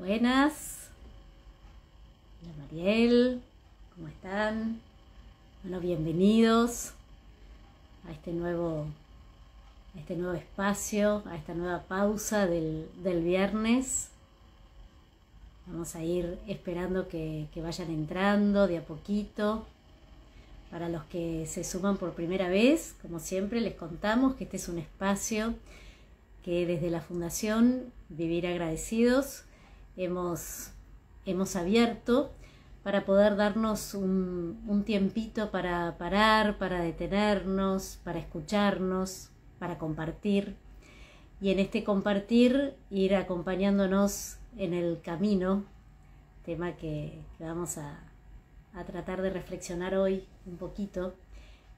Buenas. Hola Mariel, ¿cómo están? Bueno, bienvenidos a este nuevo, este nuevo espacio, a esta nueva pausa del, viernes. Vamos a ir esperando que, que vayan entrando de a poquito. Para los que se suman por primera vez, como siempre, les contamos que este es un espacio que desde la Fundación Vivir Agradecidos hemos, abierto para poder darnos un, un tiempito para parar, para detenernos, para escucharnos, para compartir. Y en este compartir ir acompañándonos en el camino, tema que, vamos a tratar de reflexionar hoy un poquito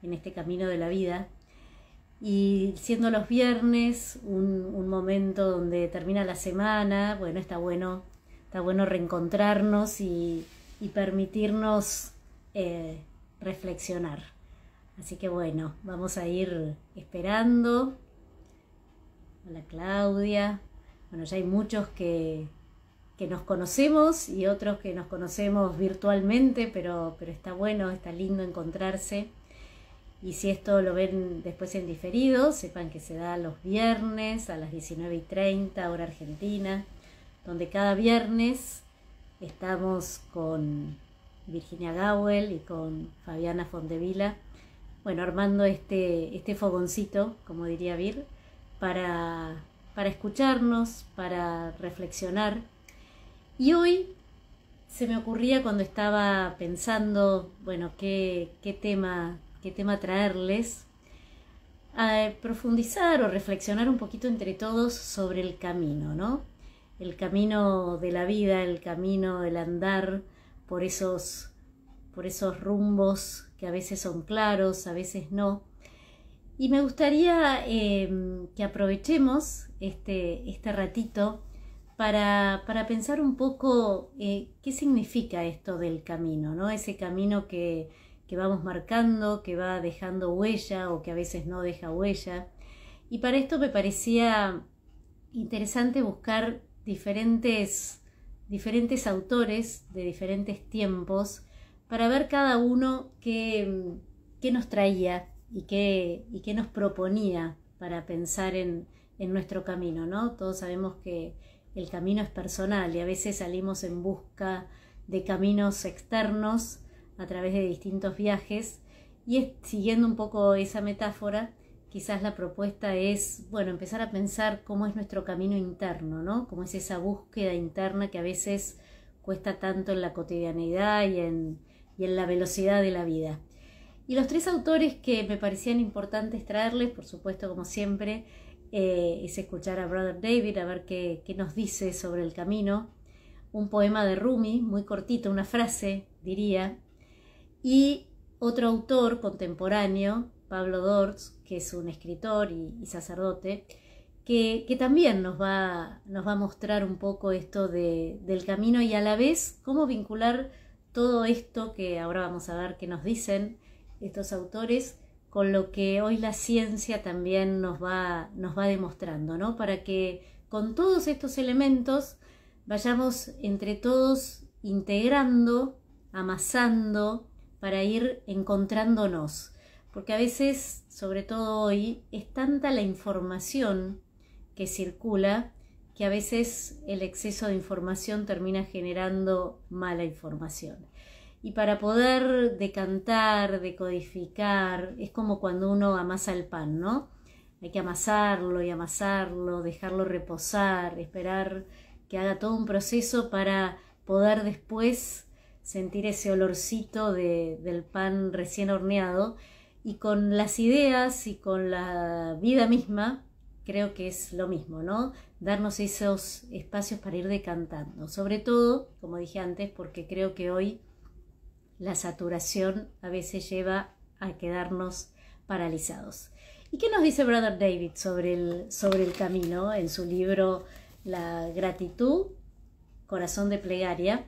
en este camino de la vida, y siendo los viernes un, momento donde termina la semana, bueno, está bueno, está bueno reencontrarnos y, permitirnos eh, reflexionar. Así que bueno, vamos a ir esperando. Hola Claudia. Bueno, ya hay muchos que, que nos conocemos y otros que nos conocemos virtualmente, pero, pero está bueno, está lindo encontrarse. Y si esto lo ven después en diferido, sepan que se da los viernes a las 19 y 30 hora argentina, donde cada viernes estamos con Virginia Gowell y con Fabiana Fondevila, bueno, armando este, este fogoncito, como diría Vir, para, para escucharnos, para reflexionar. Y hoy se me ocurría cuando estaba pensando, bueno, qué, qué tema qué tema traerles, a profundizar o reflexionar un poquito entre todos sobre el camino, ¿no? El camino de la vida, el camino del andar por esos, por esos rumbos que a veces son claros, a veces no. Y me gustaría eh, que aprovechemos este, este ratito para, para, pensar un poco eh, qué significa esto del camino, ¿no? Ese camino que, que vamos marcando, que va dejando huella o que a veces no deja huella. Y para esto me parecía interesante buscar diferentes, diferentes autores de diferentes tiempos para ver cada uno qué, qué nos traía y qué, y qué nos proponía para pensar en, nuestro camino, Todos sabemos que el camino es personal y a veces salimos en busca de caminos externos a través de distintos viajes y siguiendo un poco esa metáfora, quizás la propuesta es, bueno, empezar a pensar cómo es nuestro camino interno, ¿no? Cómo es esa búsqueda interna que a veces cuesta tanto en la cotidianidad y en, y en la velocidad de la vida. Y los tres autores que me parecían importantes traerles, por supuesto, como siempre, eh, es escuchar a Brother David, a ver qué, qué nos dice sobre el camino. Un poema de Rumi, muy cortito, una frase, diría, y otro autor contemporáneo, Pablo Dortz, que es un escritor y, sacerdote, que, también nos va, nos va a mostrar un poco esto del camino y a la vez cómo vincular todo esto que ahora vamos a ver que nos dicen estos autores con lo que hoy la ciencia también nos va, nos va demostrando, ¿no? Para que con todos estos elementos vayamos entre todos integrando, amasando, para ir encontrándonos, porque a veces, sobre todo hoy, es tanta la información que circula que a veces el exceso de información termina generando mala información. Y para poder decantar, decodificar, es como cuando uno amasa el pan, ¿no? Hay que amasarlo y amasarlo, dejarlo reposar, esperar que haga todo un proceso para poder después sentir ese olorcito de, del pan recién horneado y con las ideas y con la vida misma creo que es lo mismo, ¿no? Darnos esos espacios para ir decantando, sobre todo, como dije antes, porque creo que hoy la saturación a veces lleva a quedarnos paralizados. ¿Y qué nos dice Brother David sobre el, sobre el camino en su libro La gratitud, corazón de plegaria?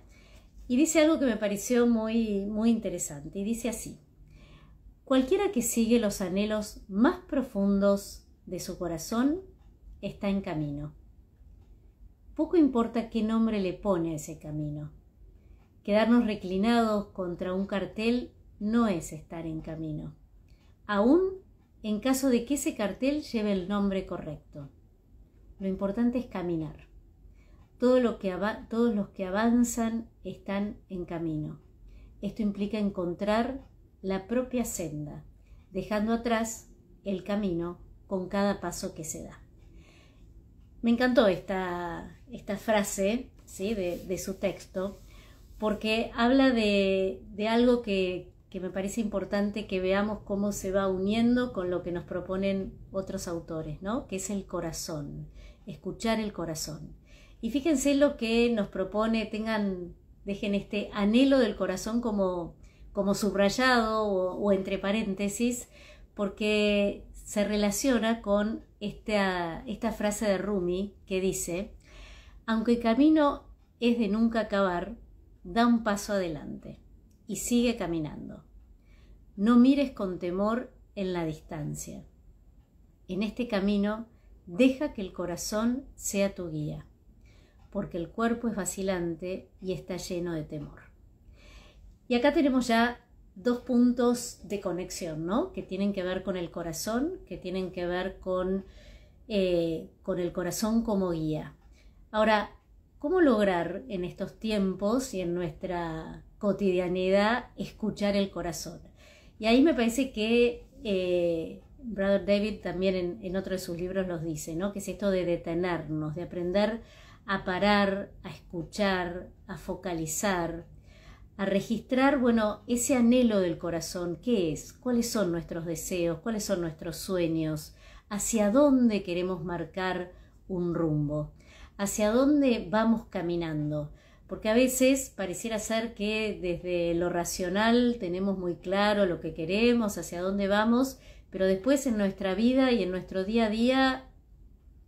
Y dice algo que me pareció muy, muy interesante. Y dice así, cualquiera que sigue los anhelos más profundos de su corazón está en camino. Poco importa qué nombre le pone a ese camino. Quedarnos reclinados contra un cartel no es estar en camino, aún en caso de que ese cartel lleve el nombre correcto. Lo importante es caminar lo que todos los que avanzan están en camino. Esto implica encontrar la propia senda, dejando atrás el camino con cada paso que se da. Me encantó esta, frase de, su texto porque habla de, algo que, que me parece importante que veamos cómo se va uniendo con lo que nos proponen otros autores, ¿no? que es el corazón, escuchar el corazón. Y fíjense lo que nos propone, tengan, dejen este anhelo del corazón como, subrayado o, entre paréntesis, porque se relaciona con esta, esta frase de Rumi que dice, aunque el camino es de nunca acabar, da un paso adelante y sigue caminando. No mires con temor en la distancia. En este camino, deja que el corazón sea tu guía porque el cuerpo es vacilante y está lleno de temor. Y acá tenemos ya dos puntos de conexión, ¿no? Que tienen que ver con el corazón, que tienen que ver con, eh, con el corazón como guía. Ahora, ¿cómo lograr en estos tiempos y en nuestra cotidianidad escuchar el corazón? Y ahí me parece que eh, Brother David también en, otro de sus libros nos dice, ¿no? Que es esto de detenernos, de aprender a parar, a escuchar, a focalizar, a registrar, bueno, ese anhelo del corazón, ¿qué es? ¿Cuáles son nuestros deseos? ¿Cuáles son nuestros sueños? ¿Hacia dónde queremos marcar un rumbo? ¿Hacia dónde vamos caminando? Porque a veces pareciera ser que desde lo racional tenemos muy claro lo que queremos, hacia dónde vamos, pero después en nuestra vida y en nuestro día a día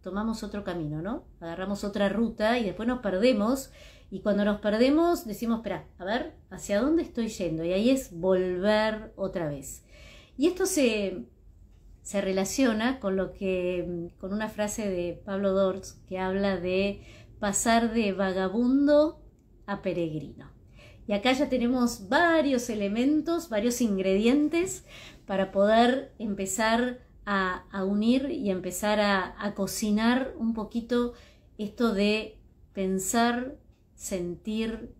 tomamos otro camino, ¿no? Agarramos otra ruta y después nos perdemos. Y cuando nos perdemos, decimos, espera, a ver, ¿hacia dónde estoy yendo? Y ahí es volver otra vez. Y esto se, se relaciona con lo que, con una frase de Pablo Dortz que habla de pasar de vagabundo a peregrino. Y acá ya tenemos varios elementos, varios ingredientes para poder empezar a, unir y empezar a, cocinar un poquito esto de pensar, sentir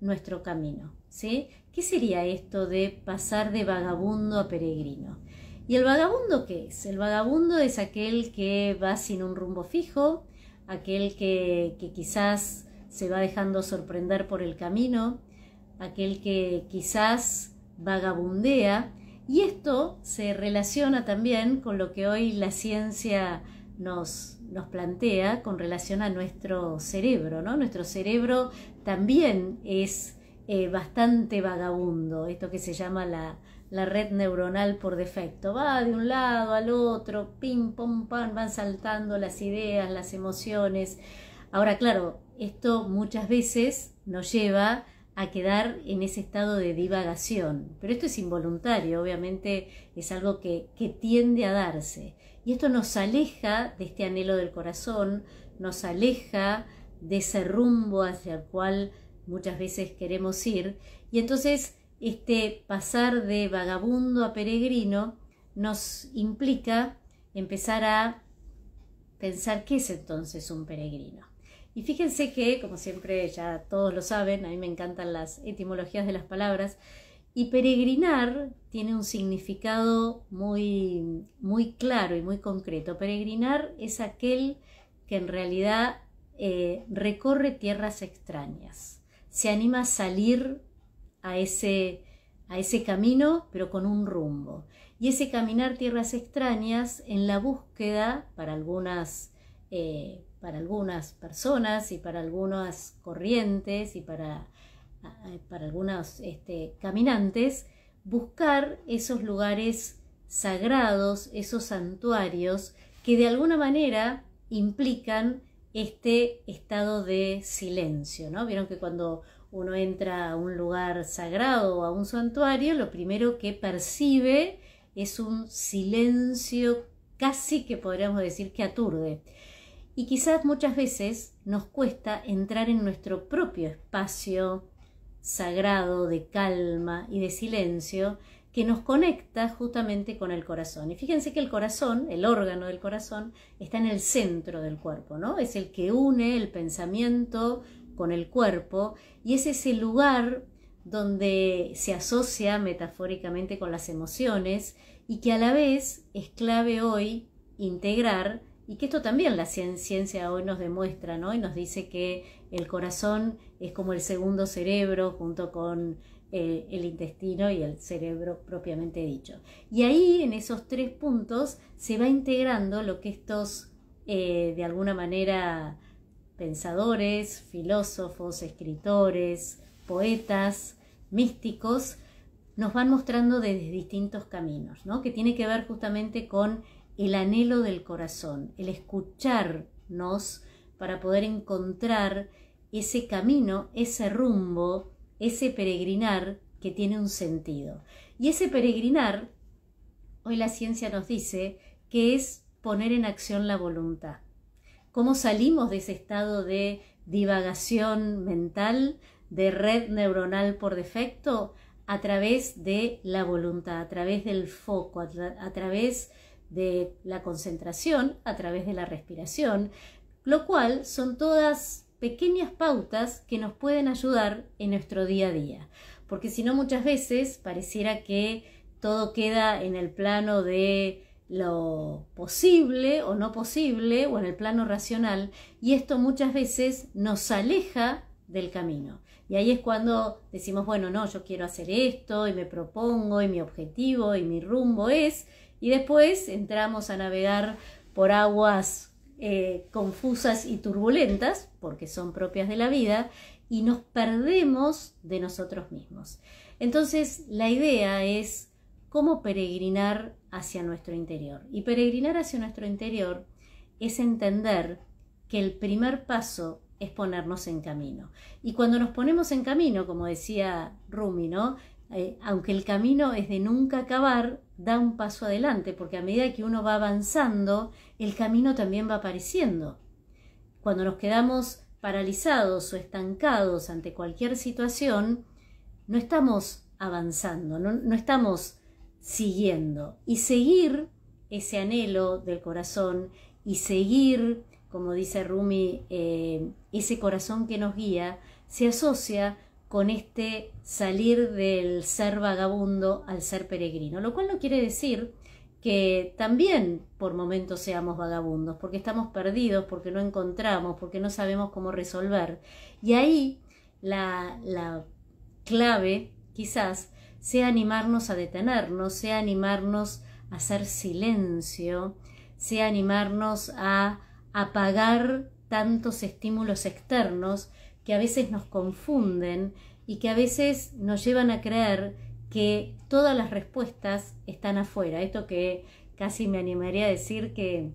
nuestro camino. ¿sí? ¿Qué sería esto de pasar de vagabundo a peregrino? ¿Y el vagabundo qué es? El vagabundo es aquel que va sin un rumbo fijo, aquel que quizás se va dejando sorprender por el camino, aquel que quizás vagabundea y esto se relaciona también con lo que hoy la ciencia nos, nos plantea con relación a nuestro cerebro, ¿no? Nuestro cerebro también es eh, bastante vagabundo, esto que se llama la, la red neuronal por defecto. Va de un lado al otro, pim, pom, pam, van saltando las ideas, las emociones. Ahora, claro, esto muchas veces nos lleva a quedar en ese estado de divagación. Pero esto es involuntario, obviamente es algo que, tiende a darse. Y esto nos aleja de este anhelo del corazón, nos aleja de ese rumbo hacia el cual muchas veces queremos ir. Y entonces este pasar de vagabundo a peregrino nos implica empezar a pensar qué es entonces un peregrino. Y fíjense que, como siempre ya todos lo saben, a mí me encantan las etimologías de las palabras, y peregrinar tiene un significado muy, muy claro y muy concreto. Peregrinar es aquel que en realidad eh, recorre tierras extrañas, se anima a salir a ese, a ese camino, pero con un rumbo. Y ese caminar tierras extrañas en la búsqueda, para algunas eh, para algunas personas y para algunas corrientes y para, algunos este, caminantes, buscar esos lugares sagrados, esos santuarios que de alguna manera implican este estado de silencio, ¿no? Vieron que cuando uno entra a un lugar sagrado o a un santuario, lo primero que percibe es un silencio casi que podríamos decir que aturde. Y quizás muchas veces nos cuesta entrar en nuestro propio espacio sagrado de calma y de silencio que nos conecta justamente con el corazón. Y fíjense que el corazón, el órgano del corazón, está en el centro del cuerpo, ¿no? Es el que une el pensamiento con el cuerpo y es ese lugar donde se asocia metafóricamente con las emociones y que a la vez es clave hoy integrar y que esto también la ciencia hoy nos demuestra, ¿no? Y nos dice que el corazón es como el segundo cerebro junto con eh, el intestino y el cerebro propiamente dicho. Y ahí en esos tres puntos se va integrando lo que estos, eh, de alguna manera, pensadores, filósofos, escritores, poetas, místicos, nos van mostrando desde distintos caminos, ¿no? Que tiene que ver justamente con el anhelo del corazón, el escucharnos para poder encontrar ese camino, ese rumbo, ese peregrinar que tiene un sentido. Y ese peregrinar, hoy la ciencia nos dice que es poner en acción la voluntad. ¿Cómo salimos de ese estado de divagación mental, de red neuronal por defecto? A través de la voluntad, a través del foco, a, través de la concentración a través de la respiración, lo cual son todas pequeñas pautas que nos pueden ayudar en nuestro día a día, porque si no muchas veces pareciera que todo queda en el plano de lo posible o no posible o en el plano racional y esto muchas veces nos aleja del camino. Y ahí es cuando decimos, bueno, no, yo quiero hacer esto y me propongo y mi objetivo y mi rumbo es, y después entramos a navegar por aguas eh, confusas y turbulentas, porque son propias de la vida, y nos perdemos de nosotros mismos. Entonces, la idea es cómo peregrinar hacia nuestro interior. Y peregrinar hacia nuestro interior es entender que el primer paso es ponernos en camino. Y cuando nos ponemos en camino, como decía Rumi, ¿no? Eh, aunque el camino es de nunca acabar, da un paso adelante, porque a medida que uno va avanzando, el camino también va apareciendo. Cuando nos quedamos paralizados o estancados ante cualquier situación, no estamos avanzando, no, estamos siguiendo. Y seguir ese anhelo del corazón y seguir, como dice Rumi, eh, ese corazón que nos guía, se asocia con este salir del ser vagabundo al ser peregrino, lo cual no quiere decir que también por momentos seamos vagabundos, porque estamos perdidos, porque no encontramos, porque no sabemos cómo resolver. Y ahí la, clave quizás sea animarnos a detenernos, sea animarnos a hacer silencio, sea animarnos a apagar tantos estímulos externos que a veces nos confunden y que a veces nos llevan a creer que todas las respuestas están afuera. Esto que casi me animaría a decir que,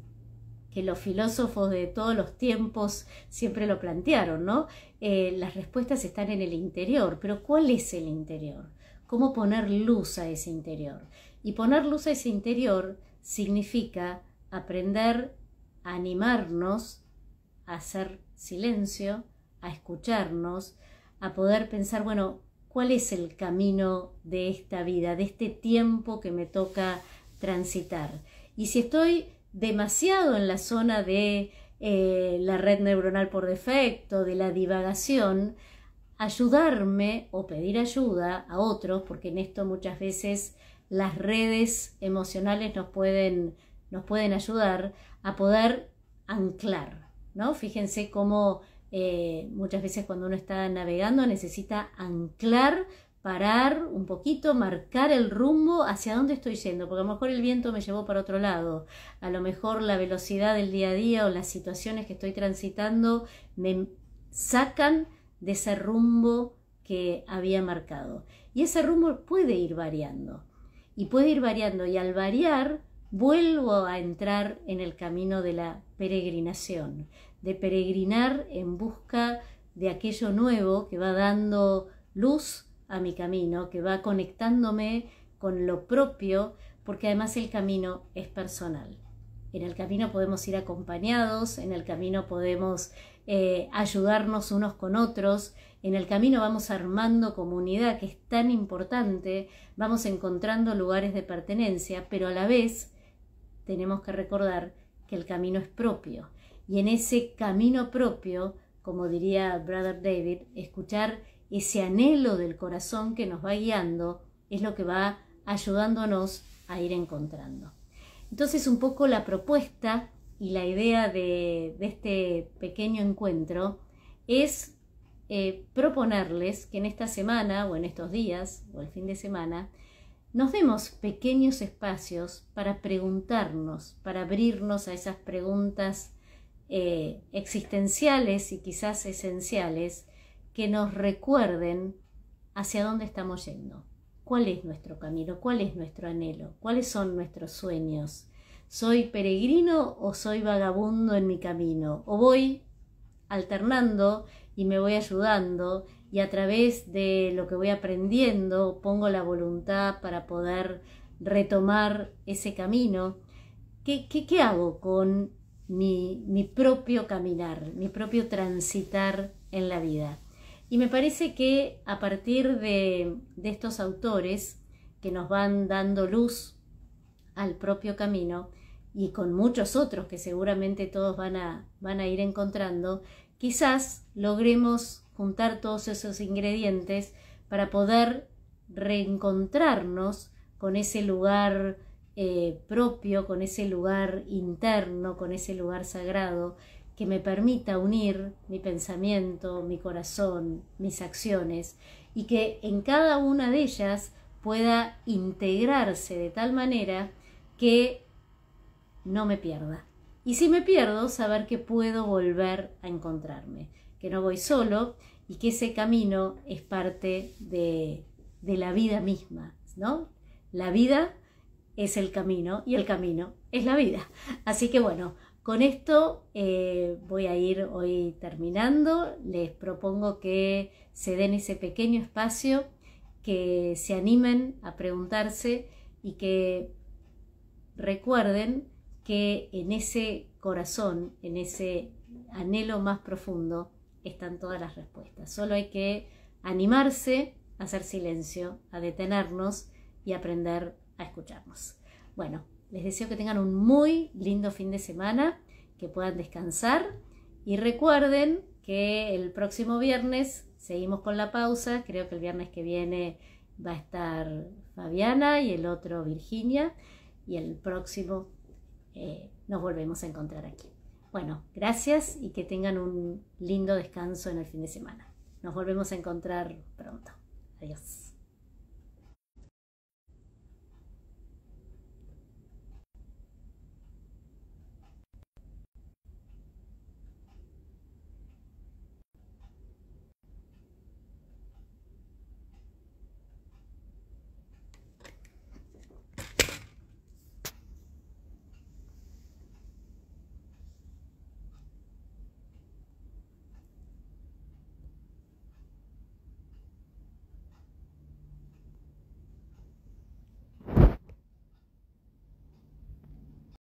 que los filósofos de todos los tiempos siempre lo plantearon, ¿no? Eh, las respuestas están en el interior, pero ¿cuál es el interior? ¿Cómo poner luz a ese interior? Y poner luz a ese interior significa aprender a animarnos a hacer silencio, a escucharnos, a poder pensar, bueno, ¿cuál es el camino de esta vida, de este tiempo que me toca transitar? Y si estoy demasiado en la zona de eh, la red neuronal por defecto, de la divagación, ayudarme o pedir ayuda a otros, porque en esto muchas veces las redes emocionales nos pueden, nos pueden ayudar a poder anclar, ¿no? Fíjense cómo eh, muchas veces cuando uno está navegando necesita anclar, parar un poquito, marcar el rumbo hacia dónde estoy yendo, porque a lo mejor el viento me llevó para otro lado, a lo mejor la velocidad del día a día o las situaciones que estoy transitando me sacan de ese rumbo que había marcado. Y ese rumbo puede ir variando, y puede ir variando, y al variar vuelvo a entrar en el camino de la peregrinación, de peregrinar en busca de aquello nuevo que va dando luz a mi camino, que va conectándome con lo propio, porque además el camino es personal. En el camino podemos ir acompañados, en el camino podemos eh, ayudarnos unos con otros, en el camino vamos armando comunidad que es tan importante, vamos encontrando lugares de pertenencia, pero a la vez tenemos que recordar que el camino es propio, y en ese camino propio, como diría Brother David, escuchar ese anhelo del corazón que nos va guiando es lo que va ayudándonos a ir encontrando. Entonces un poco la propuesta y la idea de, este pequeño encuentro es eh, proponerles que en esta semana o en estos días o el fin de semana nos demos pequeños espacios para preguntarnos, para abrirnos a esas preguntas eh, existenciales y quizás esenciales que nos recuerden hacia dónde estamos yendo, cuál es nuestro camino, cuál es nuestro anhelo, cuáles son nuestros sueños. ¿Soy peregrino o soy vagabundo en mi camino? ¿O voy alternando y me voy ayudando y a través de lo que voy aprendiendo pongo la voluntad para poder retomar ese camino? qué, qué hago con mi, propio caminar, mi propio transitar en la vida. Y me parece que a partir de, estos autores que nos van dando luz al propio camino, y con muchos otros que seguramente todos van a, van a ir encontrando, quizás logremos juntar todos esos ingredientes para poder reencontrarnos con ese lugar eh, propio, con ese lugar interno, con ese lugar sagrado que me permita unir mi pensamiento, mi corazón, mis acciones y que en cada una de ellas pueda integrarse de tal manera que no me pierda. Y si me pierdo, saber que puedo volver a encontrarme, que no voy solo y que ese camino es parte de, de la vida misma, ¿no? La vida es el camino y el camino es la vida. Así que bueno, con esto eh, voy a ir hoy terminando. Les propongo que se den ese pequeño espacio, que se animen a preguntarse y que recuerden que en ese corazón, en ese anhelo más profundo, están todas las respuestas. Solo hay que animarse a hacer silencio, a detenernos y aprender a escucharnos. Bueno, les deseo que tengan un muy lindo fin de semana, que puedan descansar y recuerden que el próximo viernes seguimos con la pausa, creo que el viernes que viene va a estar Fabiana y el otro Virginia y el próximo eh, nos volvemos a encontrar aquí. Bueno, gracias y que tengan un lindo descanso en el fin de semana. Nos volvemos a encontrar pronto. Adiós.